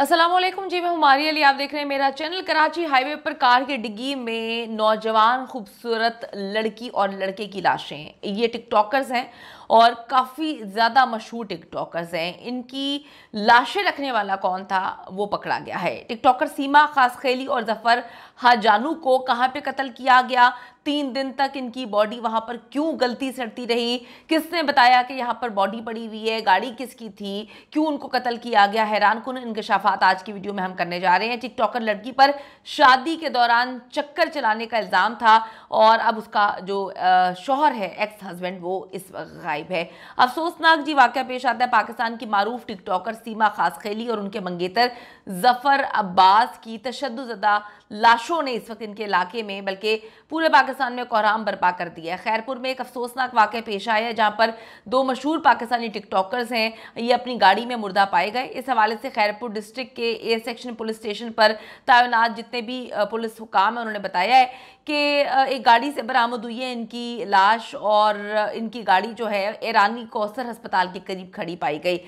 असलम जी मैं हमारी अली आप देख रहे हैं मेरा चैनल कराची हाईवे पर कार की डिग्गी में नौजवान खूबसूरत लड़की और लड़के की लाशें ये टिकटॉकर्स हैं और काफ़ी ज़्यादा मशहूर टिकटॉकर्स हैं इनकी लाशें रखने वाला कौन था वो पकड़ा गया है टिकटॉकर सीमा खास खेली और जफ़र हाजानू को कहाँ पे कत्ल किया गया तीन दिन तक इनकी बॉडी वहां पर क्यों गलती सड़ती रही किसने बताया कि यहाँ पर बॉडी पड़ी हुई है गाड़ी किसकी थी क्यों उनको कत्ल किया गया हैरान कन इंकशाफात आज की वीडियो में हम करने जा रहे हैं टिकटॉकर लड़की पर शादी के दौरान चक्कर चलाने का इल्ज़ाम था और अब उसका जो शोहर शौहर है एक्स हस्बैंड वो इस वक्त गायब है अफसोसनाक जी वाक्य पेश आता है पाकिस्तान की मारूफ टिकटॉकर सीमा खेली और उनके मंगेतर जफ़र अब्बास की तशद लाशों ने इस वक्त इनके इलाके में बल्कि पूरे पाकिस्तान पाकिस्तान में कोहराम बर्पा कर दिया है खैरपुर में एक अफसोसनाक वाक़ पेश आया है जहाँ पर दो मशहूर पाकिस्तानी टिकटॉकर्स हैं ये अपनी गाड़ी में मुर्दा पाए गए इस हवाले से खैरपुर डिस्ट्रिक्ट के ए सेक्शन पुलिस स्टेशन पर तैनात जितने भी पुलिस हुकाम हैं उन्होंने बताया है कि एक गाड़ी से बरामद हुई है इनकी लाश और इनकी गाड़ी जो है ईरानी कौसर अस्पताल के करीब खड़ी पाई गई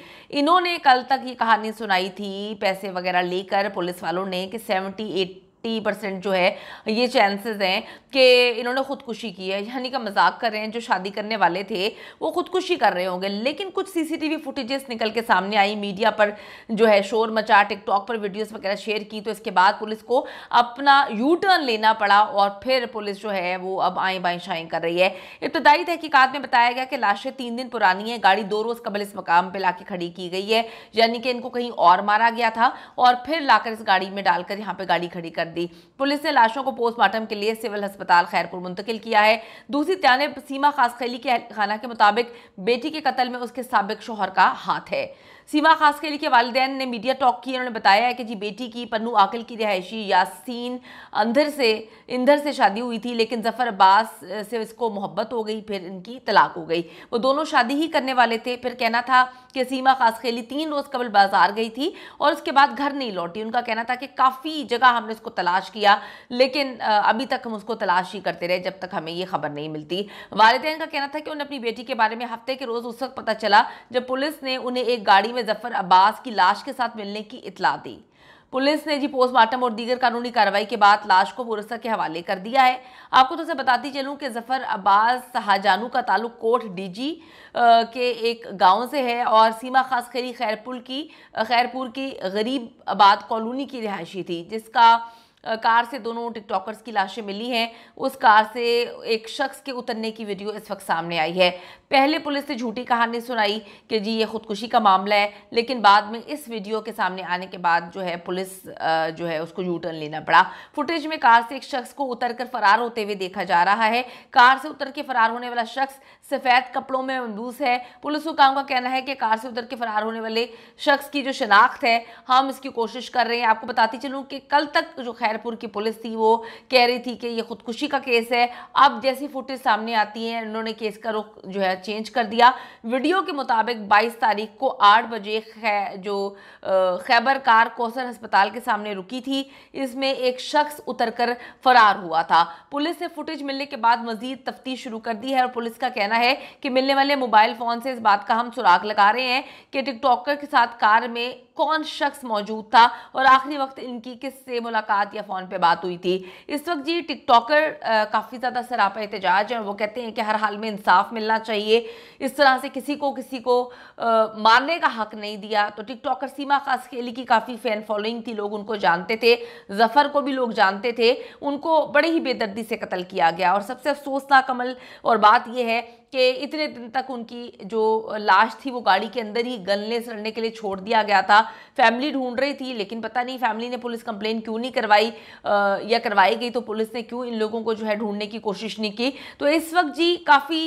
इन्होंने कल तक ये कहानी सुनाई थी पैसे वगैरह लेकर पुलिस वालों ने कि सेवेंटी एट फिफ्टी परसेंट जो है ये चांसेस हैं कि इन्होंने ख़ुदकुशी की है यानी का मजाक कर रहे हैं जो शादी करने वाले थे वो ख़ुदकुशी कर रहे होंगे लेकिन कुछ सीसीटीवी फुटेजेस निकल के सामने आई मीडिया पर जो है शोर मचा टिकटॉक पर वीडियोस वगैरह शेयर की तो इसके बाद पुलिस को अपना यू टर्न लेना पड़ा और फिर पुलिस जो है वो अब आए बाएँ शाएँ कर रही है इब्तदाई तहकीकत में बताया गया कि लाशें तीन दिन पुरानी हैं गाड़ी दो रोज़ कबल इस मकाम पर लाके खड़ी की गई है यानी कि इनको कहीं और मारा गया था और फिर लाकर इस गाड़ी में डालकर यहाँ पर गाड़ी खड़ी कर दी पुलिस ने लाशों को पोस्टमार्टम के लिए सिविल अस्पताल खैरपुर मुंतकिल किया है दूसरी जानब सीमा खासखेली के खाना के मुताबिक बेटी के कत्ल में उसके सबक शोहर का हाथ है सीमा खास के लिए वालदेन ने मीडिया टॉक की उन्होंने बताया है कि जी बेटी की पन्नू आकल की रिहायशी यासीन अंधर से इंधर से शादी हुई थी लेकिन जफ़र अब्बास से इसको मोहब्बत हो गई फिर इनकी तलाक हो गई वो दोनों शादी ही करने वाले थे फिर कहना था कि सीमा खास खेली तीन रोज़ कबल बाजार गई थी और उसके बाद घर नहीं लौटी उनका कहना था कि काफ़ी जगह हमने उसको तलाश किया लेकिन अभी तक हम उसको तलाश ही करते रहे जब तक हमें ये खबर नहीं मिलती वालदेन का कहना था कि उन्हें अपनी बेटी के बारे में हफ्ते के रोज़ उस वक्त पता चला जब पुलिस ने उन्हें एक गाड़ी में में जफर अब्बास की लाश के साथ मिलने की इतला दी पुलिस ने जी पोस्टमार्टम और दीगर कानूनी कार्रवाई के बाद लाश को पुरस्कार के हवाले कर दिया है आपको तो से बताती चलूं कि जफर अब्बास शाहजानू का ताल्लुक कोट डीजी के एक गांव से है और सीमा खास खैरी खैरपुर की खैरपुर की गरीब आबाद कॉलोनी की रिहायशी थी जिसका कार से दोनों टिकटॉकर्स की लाशें मिली हैं उस कार से एक शख्स के उतरने की वीडियो इस वक्त सामने आई है पहले पुलिस ने झूठी कहानी सुनाई कि जी ये ख़ुदकुशी का मामला है लेकिन बाद में इस वीडियो के सामने आने के बाद जो है पुलिस जो है उसको यू टर्न लेना पड़ा फुटेज में कार से एक शख्स को उतर कर फरार होते हुए देखा जा रहा है कार से उतर के फरार होने वाला शख्स सफ़ेद कपड़ों में मंदूस है पुलिस हुकाम का कहना है कि कार से उतर के फरार होने वाले शख्स की जो शनाख्त है हम इसकी कोशिश कर रहे हैं आपको बताती चलूँ कि कल तक जो खैर खैरपुर की पुलिस थी वो कह रही थी कि ये खुदकुशी का केस है अब जैसी फुटेज सामने आती है उन्होंने केस का रुख जो है चेंज कर दिया वीडियो के मुताबिक 22 तारीख को 8 बजे खै, जो खैबर कार कोसर अस्पताल के सामने रुकी थी इसमें एक शख्स उतर फरार हुआ था पुलिस से फुटेज मिलने के बाद मजीद तफ्तीश शुरू कर दी है और पुलिस का कहना है कि मिलने वाले मोबाइल फ़ोन से इस बात का हम सुराग लगा रहे हैं कि टिकटॉकर के साथ कार में कौन शख्स मौजूद था और आखिरी वक्त इनकी किससे मुलाकात या फ़ोन पे बात हुई थी इस वक्त जी टिकटॉकर काफ़ी ज़्यादा सरापा एहतजाज है वो कहते हैं कि हर हाल में इंसाफ मिलना चाहिए इस तरह से किसी को किसी को आ, मारने का हक नहीं दिया तो टिकटॉकर सीमा खास खेली की काफ़ी फ़ैन फॉलोइंग थी लोग उनको जानते थे जफ़र को भी लोग जानते थे उनको बड़े ही बेदर्दी से कत्ल किया गया और सबसे अफसोसनाक अमल और बात यह है कि इतने दिन तक उनकी जो लाश थी वो गाड़ी के अंदर ही गलने सड़ने के लिए छोड़ दिया गया था फैमिली ढूंढ रही थी लेकिन पता नहीं फैमिली ने पुलिस कंप्लेन क्यों नहीं करवाई या करवाई गई तो पुलिस ने क्यों इन लोगों को जो है ढूंढने की कोशिश नहीं की तो इस वक्त जी काफ़ी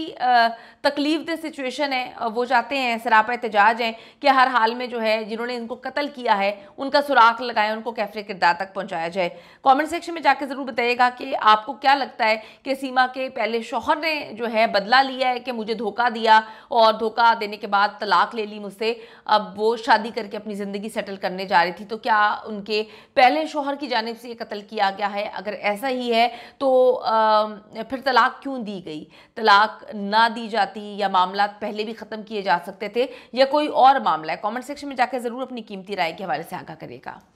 तकलीफ दे सिचुएशन है वो जाते हैं सराप एहतजाज हैं कि हर हाल में जो है जिन्होंने इनको कत्ल किया है उनका सुराख लगाए उनको कैफरे किरदार तक पहुँचाया जाए कॉमेंट सेक्शन में जाकर ज़रूर बताइएगा कि आपको क्या लगता है कि सीमा के पहले शोहर ने जो है बदला लिया है कि मुझे धोखा दिया और धोखा देने के बाद तलाक ले ली मुझसे अब वो शादी करके अपनी ज़िंदगी सेटल करने जा रही थी तो क्या उनके पहले शोहर की जानब से ये कत्ल किया गया है अगर ऐसा ही है तो आ, फिर तलाक क्यों दी गई तलाक ना दी जाती या मामला पहले भी ख़त्म किए जा सकते थे या कोई और मामला है कॉमेंट सेक्शन में जाकर ज़रूर अपनी कीमती राय के हवाले से आगा करेगा